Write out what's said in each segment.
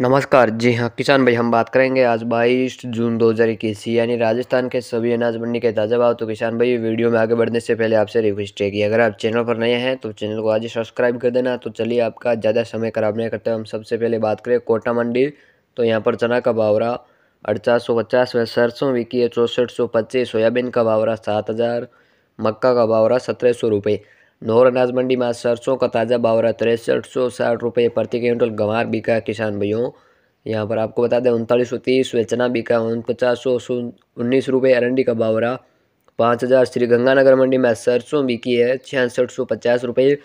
नमस्कार जी हाँ किसान भाई हम बात करेंगे आज 22 जून 2021 यानी राजस्थान के सभी अनाज मंडी के ताज़ा भाव तो किसान भाई वीडियो में आगे बढ़ने से पहले आपसे रिक्वेस्ट है कि अगर आप चैनल पर नए हैं तो चैनल को आज ही सब्सक्राइब कर देना तो चलिए आपका ज़्यादा समय खराब नहीं करते हम सबसे पहले बात करें कोटा मंडी तो यहाँ पर चना का भावरा अड़चास सौ पचास सरसों विकी है चौंसठ सौ पच्चीस सोयाबीन का भावरा सात हज़ार मक्का का भावरा सत्रह सौ रुपये नोर अनाज मंडी में सरसों का ताज़ा बावरा तिरसठ सौ साठ रुपये प्रति क्विंटल गंवार बिका किसान भैयों यहाँ पर आपको बता दें उनतालीस सौ तीस वेचना चना बिका पचास सौ उन्नीस रुपये अरंडी का बावरा पाँच हज़ार श्री गंगानगर मंडी में सरसों बिकी है छियासठ सौ पचास रुपये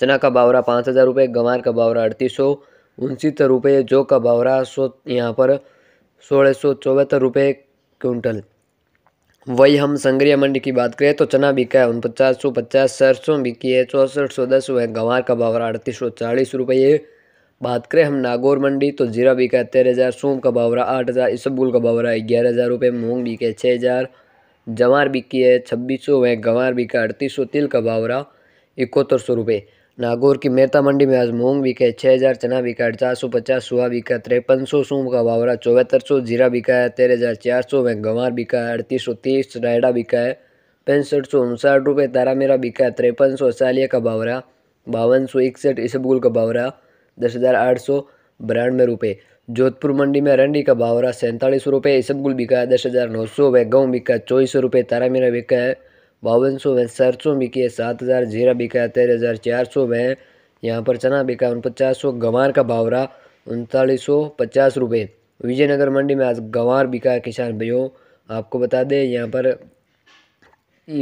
चना का बावरा पाँच हज़ार रुपये गंवार का बावरा अड़तीस सौ उनसतर रुपये जौ का बावरा सौ यहाँ पर सोलह सौ चौहत्तर रुपये क्विंटल वही हम संग्रिया मंडी की बात करें तो चना बिका है उनपचास सौ पचास सरसों बिकी है चौंसठ सौ दस वह गंवार का भाव अड़तीस सौ चालीस रुपये बात करें हम नागौर मंडी तो जीरा बिका है तेरह हज़ार सोम का बावरा आठ हज़ार इसबगुल का बावरा ग्यारह हज़ार रुपये मूँग बिके है छः हज़ार जवार बिकी है छब्बीस सौ वह गंवार बिका अड़तीस सौ तिल का बावरा इकहत्तर सौ रुपये नागौर की मेहता मंडी में आज मूंग बिका है छः हज़ार चना बिका चार सौ पचास सुहा बिका तिरपन सौ सूम का बावरा चौहत्तर सौ जीरा बिका है तेरह हज़ार चार सौ में गंवार बिका है अड़तीस सौ तीस रायडा बिका है पैंसठ सौ उनसाठ रुपये तारा मेरा बिका है तिरपन सौ असालिया का बावरा बावन सौ इकसठ इसबगुल का बावरा दस हज़ार आठ सौ बिरानवे रुपये जोधपुर मंडी में अरंडी का बावरा सैंतालीस सौ रुपये इसबगुल बिका है दस हज़ार नौ सौ वह गहूँ बिका है चौबीस सौ रुपये तारा मेरा बिका है बावन सौ में सरसों बिके सात हज़ार जीरा बिका तेरह हज़ार चार सौ में यहाँ पर चना बिका उन उनपचास सौ गंवार का भाव रहा उनतालीस सौ पचास रुपये विजयनगर मंडी में आज गंवार बिका किसान भैया आपको बता दें यहाँ पर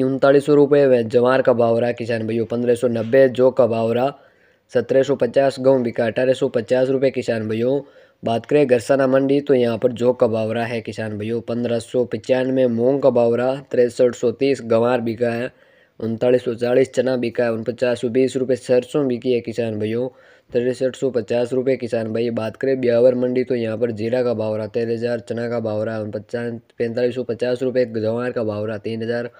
उनतालीस सौ रुपये में जवार का भाव रहा किसान भैया पंद्रह सौ नब्बे जौ का भाव रहा सत्रह सौ पचास गेहूँ बिका अठारह सौ पचास रुपये किसान भैया बात करें गरसाना मंडी तो यहाँ पर जौ का बावरा है किसान भाइयों पंद्रह सौ पचानवे मूँग का बावरा तिरसठ सौ तीस गंवार बिका है उनतालीस सौ चालीस चना बिका है उनपचास सौ बीस रुपये सरसों बिकी है किसान भाइयों तिरसठ सौ पचास रुपये किसान भाई बात करें ब्यावर मंडी तो यहाँ पर जीरा का बावरा तेरह हज़ार चना का बावरा उन पचास पैंतालीस सौ पचास रुपये गंवार का बावरा तीन हज़ार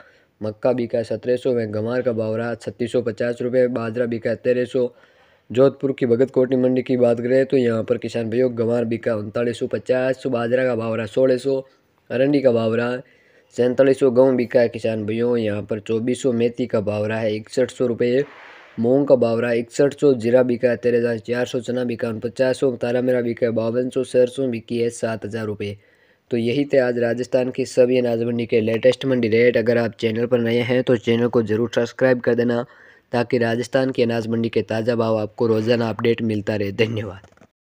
मक्का बिका है सत्रह सौ में गंवार का बावरा छत्तीस सौ पचास रुपये बाजरा बिका है तेरह सौ जोधपुर की भगत कोटी मंडी की बात करें तो यहाँ पर किसान भैया गंवार बिका उनतालीस सौ पचास सौ बाजरा का भाव रहा सोलह सौ अरंडी का भाव रहा सैंतालीस सौ गेहूँ बिका है किसान भैया यहाँ पर चौबीस सौ मेथी का भाव रहा है इकसठ सौ रुपये मूंग का भाव रहा इकसठ सौ जीरा बिका है तेरह हज़ार चार सौ चना बिका पचास सौ तारा मेरा बिका है बावन सौ सरसों बिकी है सात हज़ार रुपये तो यही थे आज राजस्थान की सभी अनाज मंडी के लेटेस्ट मंडी रेट अगर आप चैनल पर नए हैं तो चैनल को ज़रूर सब्सक्राइब कर देना ताकि राजस्थान की अनाज मंडी के ताज़ा भाव आपको रोज़ाना अपडेट मिलता रहे धन्यवाद